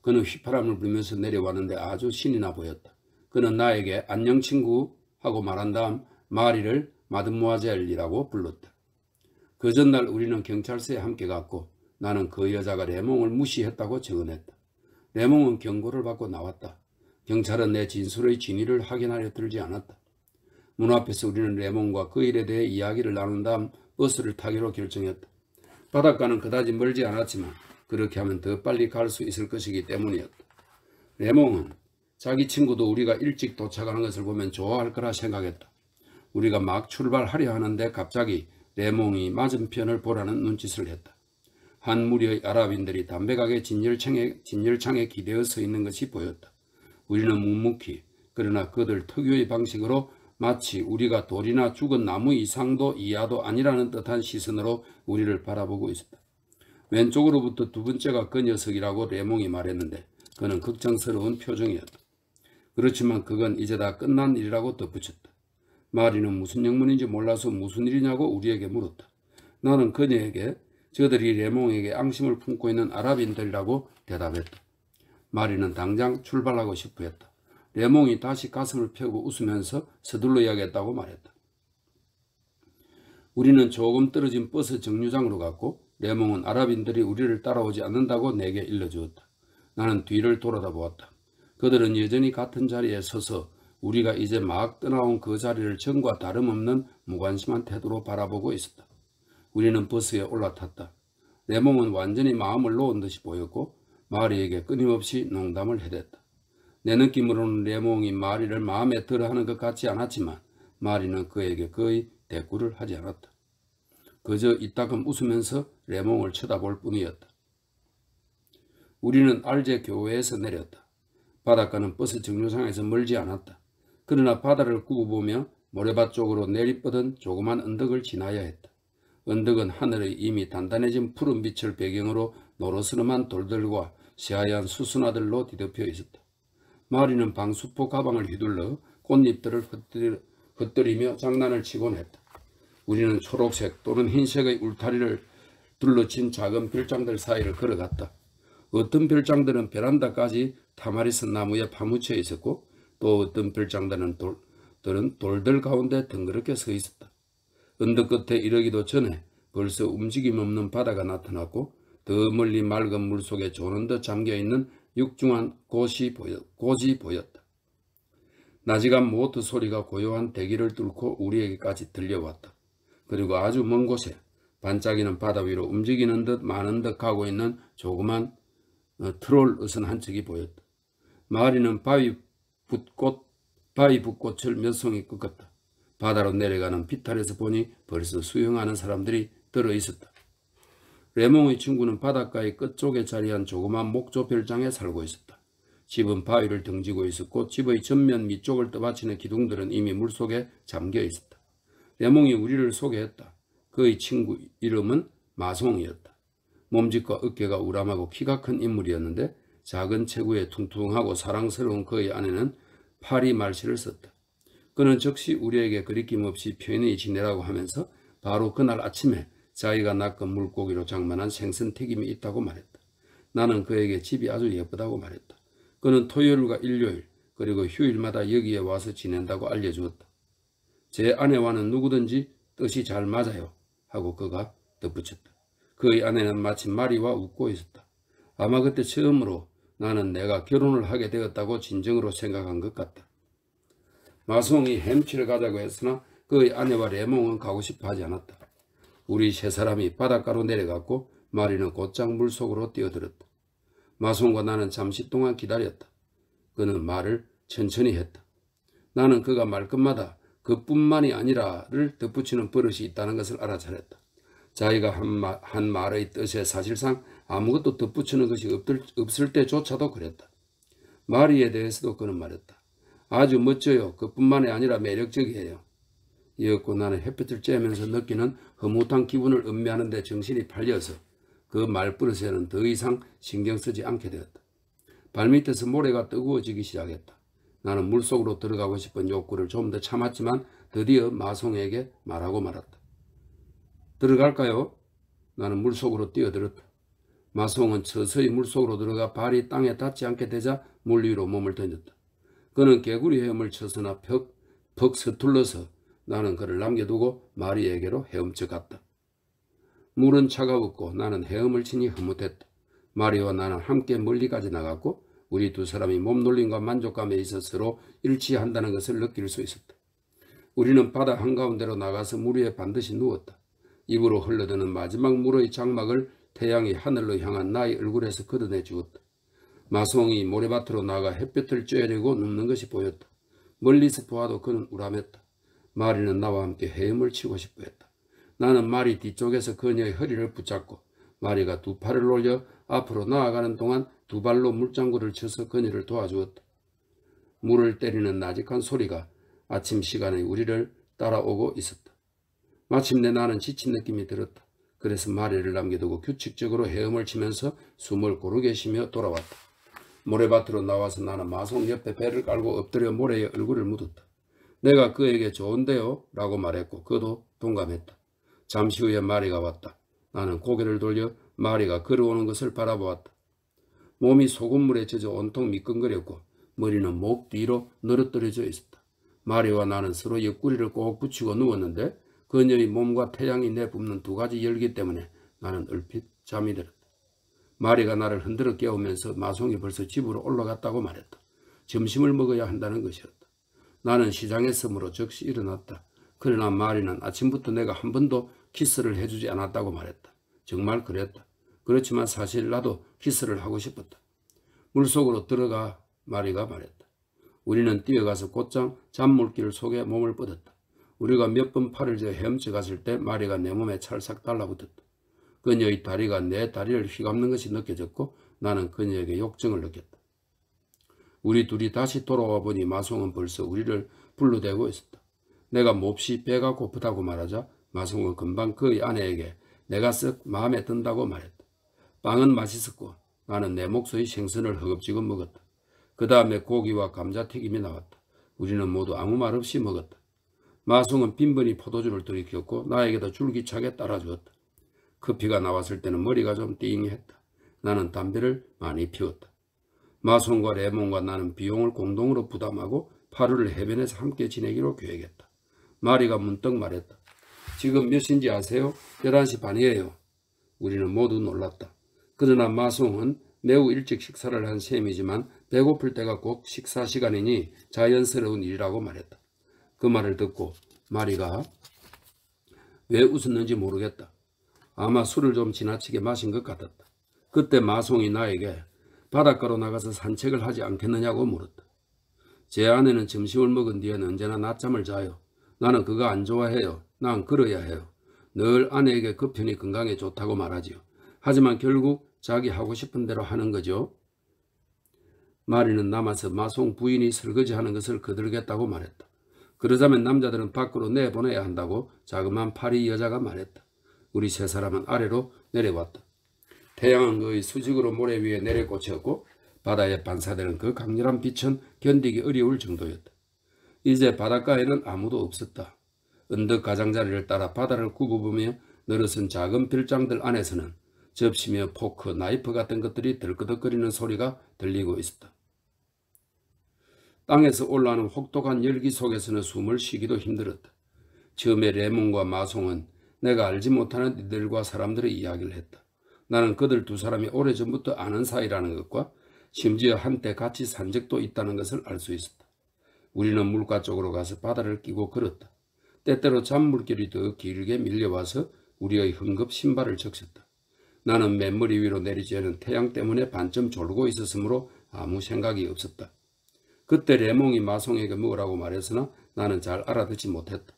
그는 휘파람을 불면서 내려왔는데 아주 신이 나 보였다. 그는 나에게 안녕 친구 하고 말한 다음 마리를 마드모아젤이라고 불렀다. 그 전날 우리는 경찰서에 함께 갔고 나는 그 여자가 레몽을 무시했다고 증언했다. 레몽은 경고를 받고 나왔다. 경찰은 내 진술의 진위를 확인하려 들지 않았다. 문 앞에서 우리는 레몽과 그 일에 대해 이야기를 나눈 다음 버스를 타기로 결정했다. 바닷가는 그다지 멀지 않았지만 그렇게 하면 더 빨리 갈 수 있을 것이기 때문이었다. 레몽은 자기 친구도 우리가 일찍 도착하는 것을 보면 좋아할 거라 생각했다. 우리가 막 출발하려 하는데 갑자기 레몽이 맞은편을 보라는 눈짓을 했다. 한 무리의 아랍인들이 담백하게 진열창에, 진열창에 기대어 서 있는 것이 보였다. 우리는 묵묵히 그러나 그들 특유의 방식으로 마치 우리가 돌이나 죽은 나무 이상도 이하도 아니라는 듯한 시선으로 우리를 바라보고 있었다. 왼쪽으로부터 두 번째가 그 녀석이라고 레몽이 말했는데 그는 걱정스러운 표정이었다. 그렇지만 그건 이제 다 끝난 일이라고 덧붙였다. 마리는 무슨 영문인지 몰라서 무슨 일이냐고 우리에게 물었다. 나는 그녀에게 저들이 레몽에게 앙심을 품고 있는 아랍인들이라고 대답했다. 마리는 당장 출발하고 싶어 했다. 레몽이 다시 가슴을 펴고 웃으면서 서둘러 야겠다고 말했다. 우리는 조금 떨어진 버스 정류장으로 갔고 레몽은 아랍인들이 우리를 따라오지 않는다고 내게 일러주었다. 나는 뒤를 돌아다 보았다. 그들은 여전히 같은 자리에 서서 우리가 이제 막 떠나온 그 자리를 전과 다름없는 무관심한 태도로 바라보고 있었다. 우리는 버스에 올라탔다. 레몽은 완전히 마음을 놓은 듯이 보였고 마리에게 끊임없이 농담을 해댔다. 내 느낌으로는 레몽이 마리를 마음에 들어하는 것 같지 않았지만 마리는 그에게 거의 대꾸를 하지 않았다. 그저 이따금 웃으면서 레몽을 쳐다볼 뿐이었다. 우리는 알제 교회에서 내렸다. 바닷가는 버스 정류장에서 멀지 않았다. 그러나 바다를 꾸고보며 모래밭 쪽으로 내리뻗은 조그만 언덕을 지나야 했다. 언덕은 하늘의 이미 단단해진 푸른 빛을 배경으로 노르스름한 돌들과 새하얀 수순화들로 뒤덮여 있었다. 마리는 방수포 가방을 휘둘러 꽃잎들을 흩뜨리며 장난을 치곤 했다. 우리는 초록색 또는 흰색의 울타리를 둘러친 작은 별장들 사이를 걸어갔다. 어떤 별장들은 베란다까지 타마리스 나무에 파묻혀 있었고 또 어떤 별장들은 돌, 들은 돌들 가운데 덩그럽게서 있었다. 언덕 끝에 이르기도 전에 벌써 움직임 없는 바다가 나타났고 더 멀리 맑은 물속에 조는 듯 잠겨있는 육중한 곳이, 보였, 곳이 보였다. 나지간 모터 소리가 고요한 대기를 뚫고 우리에게까지 들려왔다. 그리고 아주 먼 곳에 반짝이는 바다 위로 움직이는 듯 많은 듯 하고 있는 조그만 어, 트롤 의선 한 척이 보였다. 마을이는 바위 붓꽃, 바위 붓꽃을 몇 송이 꺾었다. 바다로 내려가는 비탈에서 보니 벌써 수영하는 사람들이 들어 있었다. 레몽의 친구는 바닷가의 끝쪽에 자리한 조그만 목조 별장에 살고 있었다. 집은 바위를 등지고 있었고 집의 전면 밑쪽을 떠받치는 기둥들은 이미 물속에 잠겨 있었다. 레몽이 우리를 소개했다. 그의 친구 이름은 마송이었다. 몸짓과 어깨가 우람하고 키가 큰 인물이었는데 작은 체구에 퉁퉁하고 사랑스러운 그의 아내는 파리 말씨를 썼다. 그는 즉시 우리에게 그리낌 없이 표현의 지내라고 하면서 바로 그날 아침에 자기가 낚은 물고기로 장만한 생선 튀김이 있다고 말했다. 나는 그에게 집이 아주 예쁘다고 말했다. 그는 토요일과 일요일 그리고 휴일마다 여기에 와서 지낸다고 알려주었다. 제 아내와는 누구든지 뜻이 잘 맞아요 하고 그가 덧붙였다. 그의 아내는 마치 마리와 웃고 있었다. 아마 그때 처음으로 나는 내가 결혼을 하게 되었다고 진정으로 생각한 것 같다. 마송이 햄치를 가자고 했으나 그의 아내와 레몽은 가고 싶어 하지 않았다. 우리 세 사람이 바닷가로 내려갔고 마리는 곧장 물속으로 뛰어들었다. 마송과 나는 잠시 동안 기다렸다. 그는 말을 천천히 했다. 나는 그가 말끝마다 그뿐만이 아니라를 덧붙이는 버릇이 있다는 것을 알아차렸다. 자기가 한, 말, 한 말의 뜻에 사실상 아무것도 덧붙이는 것이 없을 때조차도 그랬다. 마리에 대해서도 그는 말했다. 아주 멋져요. 그뿐만이 아니라 매력적이에요. 이었고 나는 햇볕을 쬐면서 느끼는 흐뭇한 기분을 음미하는데 정신이 팔려서 그 말버릇에는 더 이상 신경 쓰지 않게 되었다. 발밑에서 모래가 뜨거워지기 시작했다. 나는 물속으로 들어가고 싶은 욕구를 좀 더 참았지만 드디어 마송에게 말하고 말았다. 들어갈까요? 나는 물속으로 뛰어들었다. 마송은 서서히 물속으로 들어가 발이 땅에 닿지 않게 되자 물 위로 몸을 던졌다. 그는 개구리 헤엄을 쳐서나 벽, 벅 서툴러서 나는 그를 남겨두고 마리에게로 헤엄쳐 갔다. 물은 차가웠고 나는 헤엄을 치니 흐뭇했다. 마리와 나는 함께 멀리까지 나갔고 우리 두 사람이 몸놀림과 만족감에 있어 서로 일치한다는 것을 느낄 수 있었다. 우리는 바다 한가운데로 나가서 물 위에 반드시 누웠다. 입으로 흘러드는 마지막 물의 장막을 태양이 하늘로 향한 나의 얼굴에서 걷어내 주었다. 마송이 모래밭으로 나가 햇볕을 쬐려고 눕는 것이 보였다. 멀리서 보아도 그는 우람했다. 마리는 나와 함께 헤엄을 치고 싶어 했다. 나는 마리 뒤쪽에서 그녀의 허리를 붙잡고 마리가 두 팔을 올려 앞으로 나아가는 동안 두 발로 물장구를 쳐서 그녀를 도와주었다. 물을 때리는 나직한 소리가 아침 시간에 우리를 따라오고 있었다. 마침내 나는 지친 느낌이 들었다. 그래서 마리를 남겨두고 규칙적으로 헤엄을 치면서 숨을 고르게 쉬며 돌아왔다. 모래밭으로 나와서 나는 마성 옆에 배를 깔고 엎드려 모래에 얼굴을 묻었다. 내가 그에게 좋은데요? 라고 말했고 그도 동감했다. 잠시 후에 마리가 왔다. 나는 고개를 돌려 마리가 걸어오는 것을 바라보았다. 몸이 소금물에 젖어 온통 미끈거렸고 머리는 목 뒤로 늘어뜨려져 있었다. 마리와 나는 서로 옆구리를 꼭 붙이고 누웠는데 그녀의 몸과 태양이 내뿜는 두 가지 열기 때문에 나는 얼핏 잠이 들었다. 마리가 나를 흔들어 깨우면서 마송이 벌써 집으로 올라갔다고 말했다. 점심을 먹어야 한다는 것이었다. 나는 시장에서므로 즉시 일어났다. 그러나 마리는 아침부터 내가 한 번도 키스를 해주지 않았다고 말했다. 정말 그랬다. 그렇지만 사실 나도 키스를 하고 싶었다. 물속으로 들어가 마리가 말했다. 우리는 뛰어가서 곧장 잔물길 속에 몸을 뻗었다. 우리가 몇 번 팔을 저 헤엄쳐 갔을 때 마리가 내 몸에 찰싹 달라붙었다. 그녀의 다리가 내 다리를 휘감는 것이 느껴졌고 나는 그녀에게 욕정을 느꼈다. 우리 둘이 다시 돌아와 보니 마송은 벌써 우리를 불러대고 있었다. 내가 몹시 배가 고프다고 말하자 마송은 금방 그의 아내에게 내가 썩 마음에 든다고 말했다. 빵은 맛있었고 나는 내목 몫의 생선을 허겁지겁 먹었다. 그 다음에 고기와 감자튀김이 나왔다. 우리는 모두 아무 말 없이 먹었다. 마송은 빈번히 포도주를 들이켰고 나에게도 줄기차게 따라주었다. 커피가 그 나왔을 때는 머리가 좀 띵했다. 나는 담배를 많이 피웠다. 마손과 레몬과 나는 비용을 공동으로 부담하고 8월을 해변에서 함께 지내기로 계획했다. 마리가 문득 말했다. 지금 몇 시인지 아세요? 11시 반이에요. 우리는 모두 놀랐다. 그러나 마송은 매우 일찍 식사를 한 셈이지만 배고플 때가 꼭 식사 시간이니 자연스러운 일이라고 말했다. 그 말을 듣고 마리가 왜 웃었는지 모르겠다. 아마 술을 좀 지나치게 마신 것 같았다. 그때 마송이 나에게 바닷가로 나가서 산책을 하지 않겠느냐고 물었다. 제 아내는 점심을 먹은 뒤에는 언제나 낮잠을 자요. 나는 그거 안 좋아해요. 난그러야 해요. 늘 아내에게 그 편이 건강에 좋다고 말하지요. 하지만 결국 자기 하고 싶은 대로 하는 거죠. 마리는 남아서 마송 부인이 설거지하는 것을 거들겠다고 말했다. 그러자면 남자들은 밖으로 내보내야 한다고 자그만 파리 여자가 말했다. 우리 세 사람은 아래로 내려왔다. 태양은 그의 수직으로 모래 위에 내려꽂혔고 바다에 반사되는 그 강렬한 빛은 견디기 어려울 정도였다. 이제 바닷가에는 아무도 없었다. 은덕 가장자리를 따라 바다를 구부으며 늘어선 작은 별장들 안에서는 접시며 포크, 나이프 같은 것들이 들끄덕거리는 소리가 들리고 있었다. 땅에서 올라오는 혹독한 열기 속에서는 숨을 쉬기도 힘들었다. 처음에 레몬과 마송은 내가 알지 못하는 이들과 사람들의 이야기를 했다. 나는 그들 두 사람이 오래전부터 아는 사이라는 것과 심지어 한때 같이 산 적도 있다는 것을 알 수 있었다. 우리는 물가 쪽으로 가서 바다를 끼고 걸었다. 때때로 잔물결이 더 길게 밀려와서 우리의 흥급 신발을 적셨다. 나는 맨머리 위로 내리쬐는 태양 때문에 반쯤 졸고 있었으므로 아무 생각이 없었다. 그때 레몽이 마송에게 뭐라고 말했으나 나는 잘 알아듣지 못했다.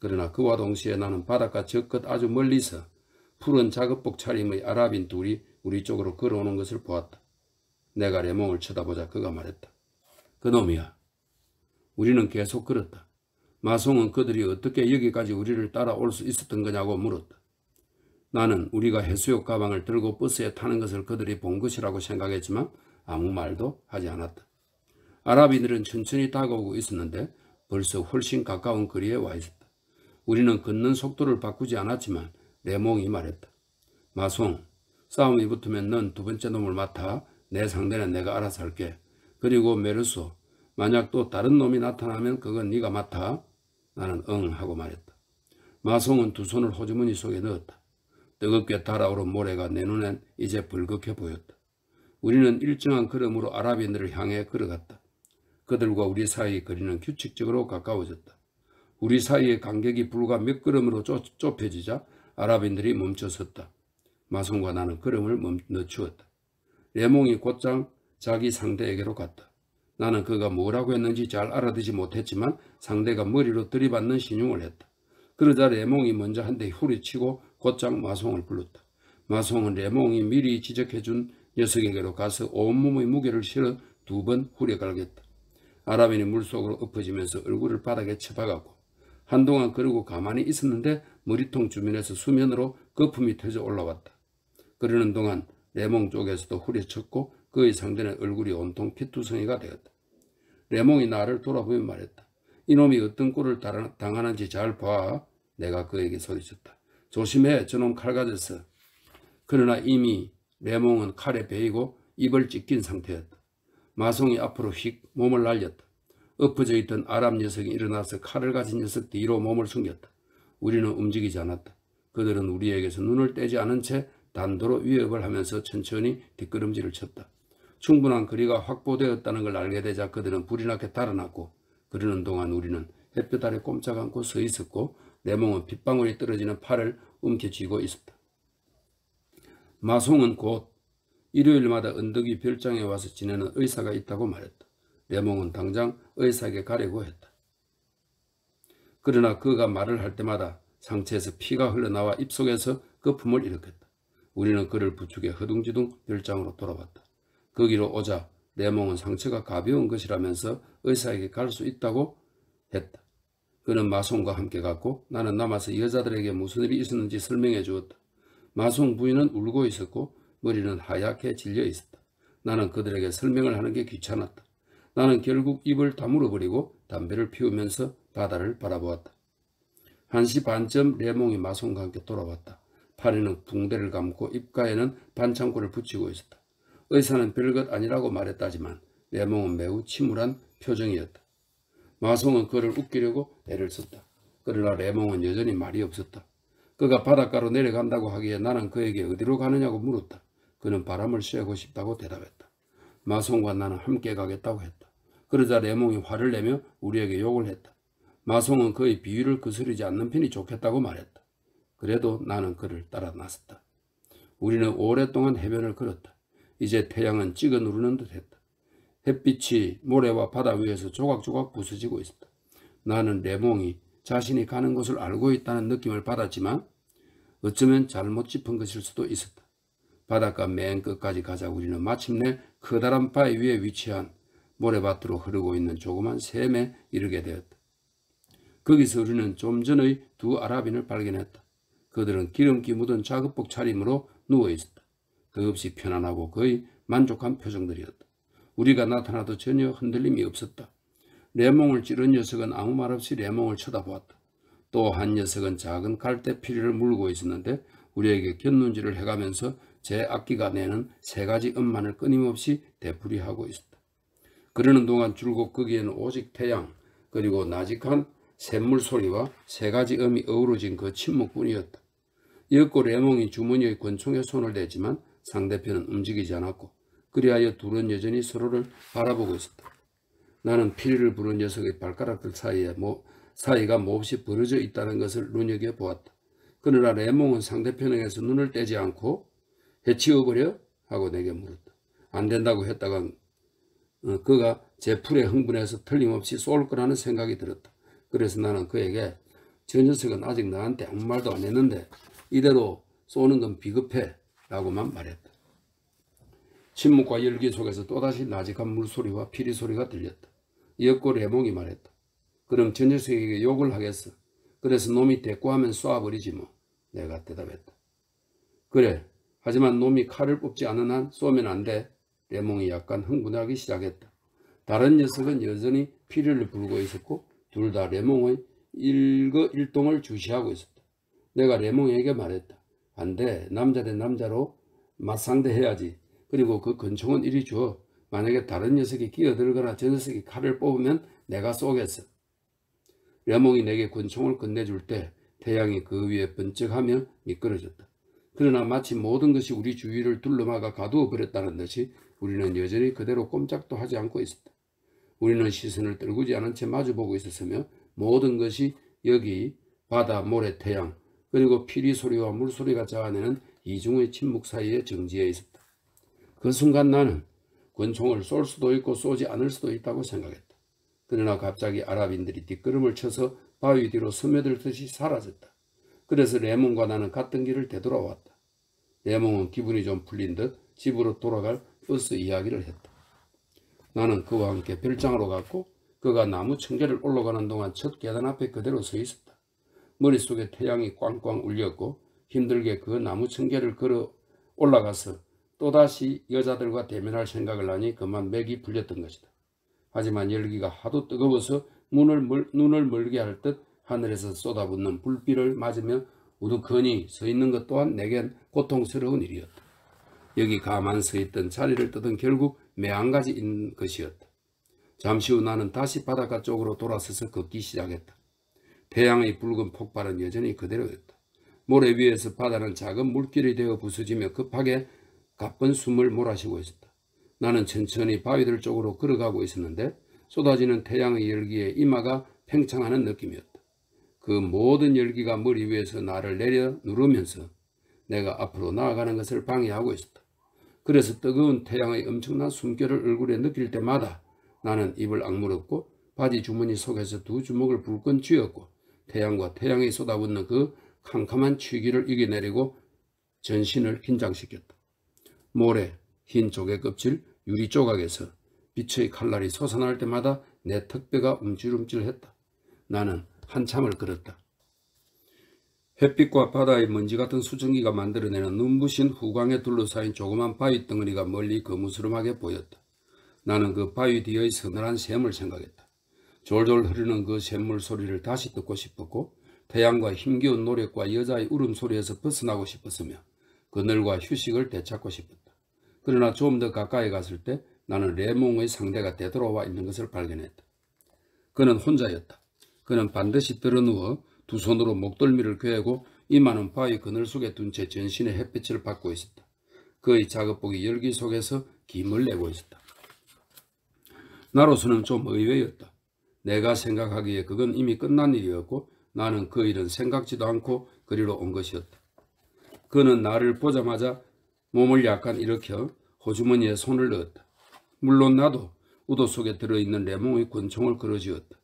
그러나 그와 동시에 나는 바닷가 저 끝 아주 멀리서 푸른 작업복 차림의 아랍인 둘이 우리 쪽으로 걸어오는 것을 보았다. 내가 레몽을 쳐다보자 그가 말했다. 그놈이야. 우리는 계속 걸었다. 마송은 그들이 어떻게 여기까지 우리를 따라올 수 있었던 거냐고 물었다. 나는 우리가 해수욕 가방을 들고 버스에 타는 것을 그들이 본 것이라고 생각했지만 아무 말도 하지 않았다. 아랍인들은 천천히 다가오고 있었는데 벌써 훨씬 가까운 거리에 와 있었다. 우리는 걷는 속도를 바꾸지 않았지만 내몽이 말했다. 마송, 싸움이 붙으면 넌 두 번째 놈을 맡아 내 상대는 내가 알아서 할게. 그리고 메르소, 만약 또 다른 놈이 나타나면 그건 네가 맡아. 나는 응 하고 말했다. 마송은 두 손을 호주머니 속에 넣었다. 뜨겁게 달아오른 모래가 내 눈엔 이제 불극해 보였다. 우리는 일정한 걸음으로 아랍인들을 향해 걸어갔다. 그들과 우리 사이 거리는 규칙적으로 가까워졌다. 우리 사이의 간격이 불과 몇 걸음으로 좁,혀지자 아랍인들이 멈춰섰다. 마성과 나는 걸음을 멈, 늦추었다. 레몽이 곧장 자기 상대에게로 갔다. 나는 그가 뭐라고 했는지 잘 알아듣지 못했지만 상대가 머리로 들이받는 신용을 했다. 그러자 레몽이 먼저 한 대 후리치고 곧장 마송을 불렀다. 마송은 레몽이 미리 지적해준 녀석에게로 가서 온몸의 무게를 실어 두 번 후려갈겠다. 아랍인이 물속으로 엎어지면서 얼굴을 바닥에 쳐박았고 한동안 그러고 가만히 있었는데 머리통 주변에서 수면으로 거품이 터져 올라왔다. 그러는 동안 레몽 쪽에서도 후려쳤고 그의 상대는 얼굴이 온통 피투성이가 되었다. 레몽이 나를 돌아보며 말했다. 이놈이 어떤 꼴을 당하는지 잘 봐. 내가 그에게 소리쳤다. 조심해 저놈 칼 가졌어. 그러나 이미 레몽은 칼에 베이고 입을 찢긴 상태였다. 마송이 앞으로 휙 몸을 날렸다. 엎어져 있던 아랍 녀석이 일어나서 칼을 가진 녀석 뒤로 몸을 숨겼다. 우리는 움직이지 않았다. 그들은 우리에게서 눈을 떼지 않은 채 단도로 위협을 하면서 천천히 뒷걸음질을 쳤다. 충분한 거리가 확보되었다는 걸 알게 되자 그들은 불이 나게 달아났고 그러는 동안 우리는 햇볕 아래 꼼짝 않고 서 있었고 내 몸은 빗방울이 떨어지는 팔을 움켜쥐고 있었다. 마송은 곧 일요일마다 언덕이 별장에 와서 지내는 의사가 있다고 말했다. 레몽은 당장 의사에게 가려고 했다. 그러나 그가 말을 할 때마다 상체에서 피가 흘러나와 입속에서 거품을 일으켰다. 우리는 그를 부축해 허둥지둥 별장으로 돌아왔다. 거기로 그 오자 레몽은 상처가 가벼운 것이라면서 의사에게 갈 수 있다고 했다. 그는 마송과 함께 갔고 나는 남아서 여자들에게 무슨 일이 있었는지 설명해 주었다. 마송 부인은 울고 있었고 머리는 하얗게 질려 있었다. 나는 그들에게 설명을 하는 게 귀찮았다. 나는 결국 입을 다물어 버리고 담배를 피우면서 바다를 바라보았다. 한시 반쯤 레몽이 마손과 함께 돌아왔다. 팔에는 붕대를 감고 입가에는 반창고를 붙이고 있었다. 의사는 별것 아니라고 말했다지만 레몽은 매우 침울한 표정이었다. 마송은 그를 웃기려고 애를 썼다. 그러나 레몽은 여전히 말이 없었다. 그가 바닷가로 내려간다고 하기에 나는 그에게 어디로 가느냐고 물었다. 그는 바람을 쐬고 싶다고 대답했다. 마송과 나는 함께 가겠다고 했다. 그러자 레몽이 화를 내며 우리에게 욕을 했다. 마송은 그의 비위를 거스르지 않는 편이 좋겠다고 말했다. 그래도 나는 그를 따라 나섰다. 우리는 오랫동안 해변을 걸었다. 이제 태양은 찍어 누르는 듯 했다. 햇빛이 모래와 바다 위에서 조각조각 부서지고 있었다. 나는 레몽이 자신이 가는 것을 알고 있다는 느낌을 받았지만 어쩌면 잘못 짚은 것일 수도 있었다. 바닷가 맨 끝까지 가자 우리는 마침내 커다란 바위 위에 위치한 모래밭으로 흐르고 있는 조그만 샘에 이르게 되었다. 거기서 우리는 좀 전의 두 아랍인을 발견했다. 그들은 기름기 묻은 작업복 차림으로 누워있었다. 더없이 편안하고 거의 만족한 표정들이었다. 우리가 나타나도 전혀 흔들림이 없었다. 레몽을 찌른 녀석은 아무 말 없이 레몽을 쳐다보았다. 또 한 녀석은 작은 갈대피리를 물고 있었는데 우리에게 견눈질을 해가면서 제 악기가 내는 세 가지 음만을 끊임없이 되풀이하고 있었다. 그러는 동안 줄곧 거기에는 오직 태양 그리고 나직한 샘물 소리와 세 가지 음이 어우러진 그 침묵뿐이었다. 이윽고 레몽이 주머니의 권총에 손을 대지만 상대편은 움직이지 않았고 그리하여 둘은 여전히 서로를 바라보고 있었다. 나는 피리를 부른 녀석의 발가락들 사이에 뭐, 사이가 몹시 벌어져 있다는 것을 눈여겨보았다. 그러나 레몽은 상대편에게서 눈을 떼지 않고 해치워버려? 하고 내게 물었다. 안 된다고 했다간 어, 그가 제 풀에 흥분해서 틀림없이 쏠 거라는 생각이 들었다. 그래서 나는 그에게 전 녀석은 아직 나한테 아무 말도 안 했는데 이대로 쏘는 건비겁해 라고만 말했다. 침묵과 열기 속에서 또다시 나직한 물소리와 피리 소리가 들렸다. 옆골 레몽이 말했다. 그럼 전 녀석에게 욕을 하겠어. 그래서 놈이 대꾸하면 쏴버리지 뭐. 내가 대답했다. 그래. 하지만 놈이 칼을 뽑지 않은 한 쏘면 안 돼. 레몽이 약간 흥분하기 시작했다. 다른 녀석은 여전히 피리를 불고 있었고 둘 다 레몽의 일거 일동을 주시하고 있었다. 내가 레몽에게 말했다. 안 돼. 남자 대 남자로 맞상대해야지. 그리고 그 권총은 이리 주어. 만약에 다른 녀석이 끼어들거나 저 녀석이 칼을 뽑으면 내가 쏘겠어. 레몽이 내게 권총을 건네줄 때 태양이 그 위에 번쩍하며 미끄러졌다. 그러나 마치 모든 것이 우리 주위를 둘러막아 가두어 버렸다는 듯이 우리는 여전히 그대로 꼼짝도 하지 않고 있었다. 우리는 시선을 떨구지 않은 채 마주보고 있었으며 모든 것이 여기 바다, 모래, 태양 그리고 피리 소리와 물소리가 자아내는 이중의 침묵 사이에 정지해 있었다. 그 순간 나는 권총을 쏠 수도 있고 쏘지 않을 수도 있다고 생각했다. 그러나 갑자기 아랍인들이 뒷걸음을 쳐서 바위 뒤로 스며들듯이 사라졌다. 그래서 레몬과 나는 같은 길을 되돌아왔다. 레몬은 기분이 좀 풀린 듯 집으로 돌아갈 어서 이야기를 했다. 나는 그와 함께 별장으로 갔고 그가 나무 청계를 올라가는 동안 첫 계단 앞에 그대로 서 있었다. 머릿속에 태양이 꽝꽝 울렸고 힘들게 그 나무 청계를 걸어 올라가서 또다시 여자들과 대면할 생각을 하니 그만 맥이 풀렸던 것이다. 하지만 열기가 하도 뜨거워서 문을 멀, 눈을 멀게 할 듯 하늘에서 쏟아붓는 불빛을 맞으며 우두커니 서 있는 것 또한 내겐 고통스러운 일이었다. 여기 가만 서 있던 자리를 뜯은 결국 매한가지인 것이었다. 잠시 후 나는 다시 바닷가 쪽으로 돌아서서 걷기 시작했다. 태양의 붉은 폭발은 여전히 그대로였다. 모래 위에서 바다는 작은 물길이 되어 부서지며 급하게 가쁜 숨을 몰아쉬고 있었다. 나는 천천히 바위들 쪽으로 걸어가고 있었는데 쏟아지는 태양의 열기에 이마가 팽창하는 느낌이었다. 그 모든 열기가 머리 위에서 나를 내려 누르면서 내가 앞으로 나아가는 것을 방해하고 있었다. 그래서 뜨거운 태양의 엄청난 숨결을 얼굴에 느낄 때마다 나는 입을 악물었고 바지 주머니 속에서 두 주먹을 불끈 쥐었고 태양과 태양이 쏟아붓는 그 캄캄한 취기를 이겨내리고 전신을 긴장시켰다. 모래, 흰 조개 껍질, 유리 조각에서 빛의 칼날이 솟아날 때마다 내 턱뼈가 움찔움찔했다. 나는 한참을 걸었다. 햇빛과 바다의 먼지 같은 수증기가 만들어내는 눈부신 후광에 둘러싸인 조그만 바위 덩어리가 멀리 거무스름하게 보였다. 나는 그 바위 뒤의 서늘한 샘을 생각했다. 졸졸 흐르는 그 샘물 소리를 다시 듣고 싶었고 태양과 힘겨운 노력과 여자의 울음소리에서 벗어나고 싶었으며 그늘과 휴식을 되찾고 싶었다. 그러나 좀 더 가까이 갔을 때 나는 레몽의 상대가 되돌아와 있는 것을 발견했다. 그는 혼자였다. 그는 반드시 드러누워 두 손으로 목덜미를 괴고 이마는 바위 그늘 속에 둔 채 전신의 햇빛을 받고 있었다. 그의 작업복이 열기 속에서 김을 내고 있었다. 나로서는 좀 의외였다. 내가 생각하기에 그건 이미 끝난 일이었고 나는 그 일은 생각지도 않고 그리로 온 것이었다. 그는 나를 보자마자 몸을 약간 일으켜 호주머니에 손을 넣었다. 물론 나도 우도 속에 들어있는 레몽의 권총을 걸어지었다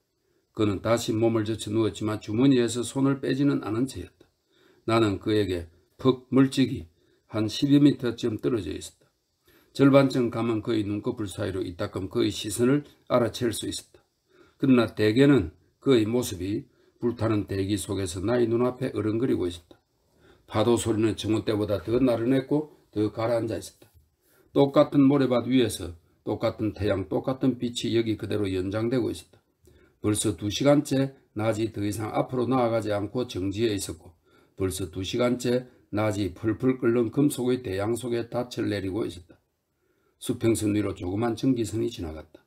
그는 다시 몸을 젖혀 누웠지만 주머니에서 손을 빼지는 않은 채였다. 나는 그에게 퍽 물찍이 한1 2미터쯤 떨어져 있었다. 절반쯤 가면 그의 눈꺼풀 사이로 이따금 그의 시선을 알아챌 수 있었다. 그러나 대개는 그의 모습이 불타는 대기 속에서 나의 눈앞에 어른거리고 있었다. 파도 소리는 정오 때보다 더 나른했고 더 가라앉아 있었다. 똑같은 모래밭 위에서 똑같은 태양 똑같은 빛이 여기 그대로 연장되고 있었다. 벌써 두 시간째 낮이 더 이상 앞으로 나아가지 않고 정지해 있었고 벌써 두 시간째 낮이 펄펄 끓는 금속의 대양 속에 닻을 내리고 있었다. 수평선 위로 조그만 전기선이 지나갔다.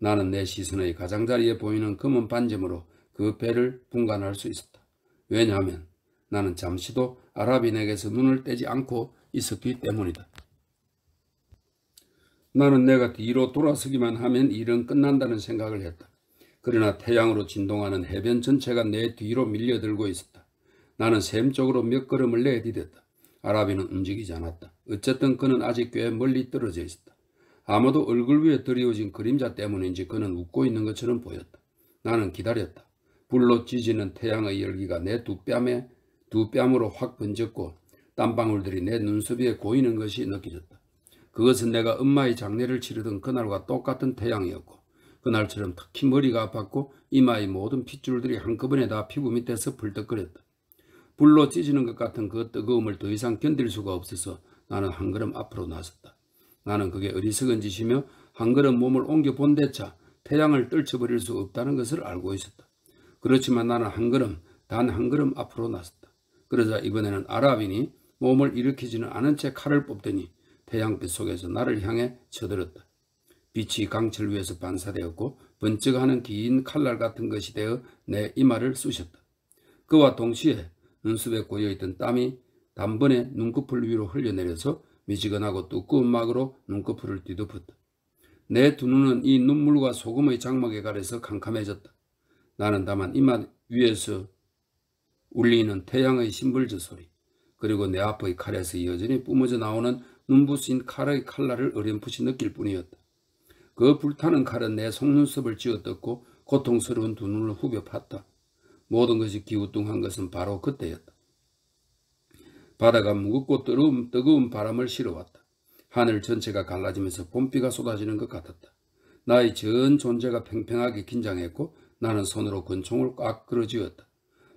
나는 내 시선의 가장자리에 보이는 검은 반점으로 그 배를 분간할 수 있었다. 왜냐하면 나는 잠시도 아랍인에게서 눈을 떼지 않고 있었기 때문이다. 나는 내가 뒤로 돌아서기만 하면 일은 끝난다는 생각을 했다. 그러나 태양으로 진동하는 해변 전체가 내 뒤로 밀려들고 있었다. 나는 샘 쪽으로 몇 걸음을 내디뎠다. 아라비는 움직이지 않았다. 어쨌든 그는 아직 꽤 멀리 떨어져 있었다. 아마도 얼굴 위에 드리워진 그림자 때문인지 그는 웃고 있는 것처럼 보였다. 나는 기다렸다. 불로 찢지는 태양의 열기가 내 두 뺨에 두 뺨으로 확 번졌고 땀방울들이 내 눈썹 위에 고이는 것이 느껴졌다. 그것은 내가 엄마의 장례를 치르던 그날과 똑같은 태양이었고 그날처럼 특히 머리가 아팠고 이마의 모든 핏줄들이 한꺼번에 다 피부 밑에서 불떡거렸다. 불로 찢어지는 것 같은 그 뜨거움을 더 이상 견딜 수가 없어서 나는 한 걸음 앞으로 나섰다. 나는 그게 어리석은 짓이며 한 걸음 몸을 옮겨 본대차 태양을 떨쳐버릴 수 없다는 것을 알고 있었다. 그렇지만 나는 한 걸음 단 한 걸음 앞으로 나섰다. 그러자 이번에는 아랍인이 몸을 일으키지는 않은 채 칼을 뽑더니 태양빛 속에서 나를 향해 쳐들었다. 빛이 강철 위에서 반사되었고 번쩍하는 긴 칼날 같은 것이 되어 내 이마를 쑤셨다. 그와 동시에 눈썹에 고여있던 땀이 단번에 눈꺼풀 위로 흘려내려서 미지근하고 두꺼운 막으로 눈꺼풀을 뒤덮었다. 내 두 눈은 이 눈물과 소금의 장막에 가려서 캄캄해졌다. 나는 다만 이마 위에서 울리는 태양의 심벌즈 소리 그리고 내 앞의 칼에서 여전히 뿜어져 나오는 눈부신 칼의 칼날을 어렴풋이 느낄 뿐이었다. 그 불타는 칼은 내 속눈썹을 쥐어뜯고 고통스러운 두 눈을 후벼 팠다. 모든 것이 기우뚱한 것은 바로 그때였다. 바다가 무겁고 뜨거운, 뜨거운 바람을 실어왔다. 하늘 전체가 갈라지면서 봄비가 쏟아지는 것 같았다. 나의 전 존재가 팽팽하게 긴장했고 나는 손으로 근총을 꽉 끌어쥐었다.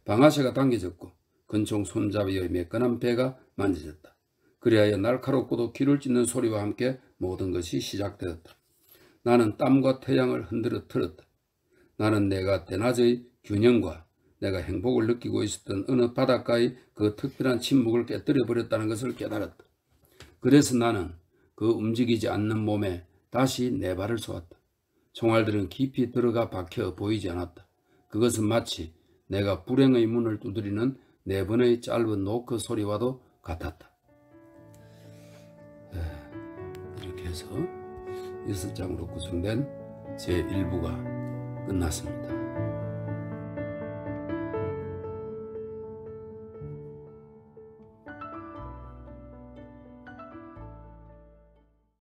방아쇠가 당겨졌고 근총 손잡이의 매끈한 배가 만져졌다. 그리하여 날카롭고도 귀를 찢는 소리와 함께 모든 것이 시작되었다. 나는 땀과 태양을 흔들어틀렸다 나는 내가 대낮의 균형과 내가 행복을 느끼고 있었던 어느 바닷가의 그 특별한 침묵을 깨뜨려 버렸다는 것을 깨달았다. 그래서 나는 그 움직이지 않는 몸에 다시 내 발을 쏘았다. 총알들은 깊이 들어가 박혀 보이지 않았다. 그것은 마치 내가 불행의 문을 두드리는 네 번의 짧은 노크 소리와도 같았다. 이렇게 해서 6장으로 구성된 제1부가 끝났습니다.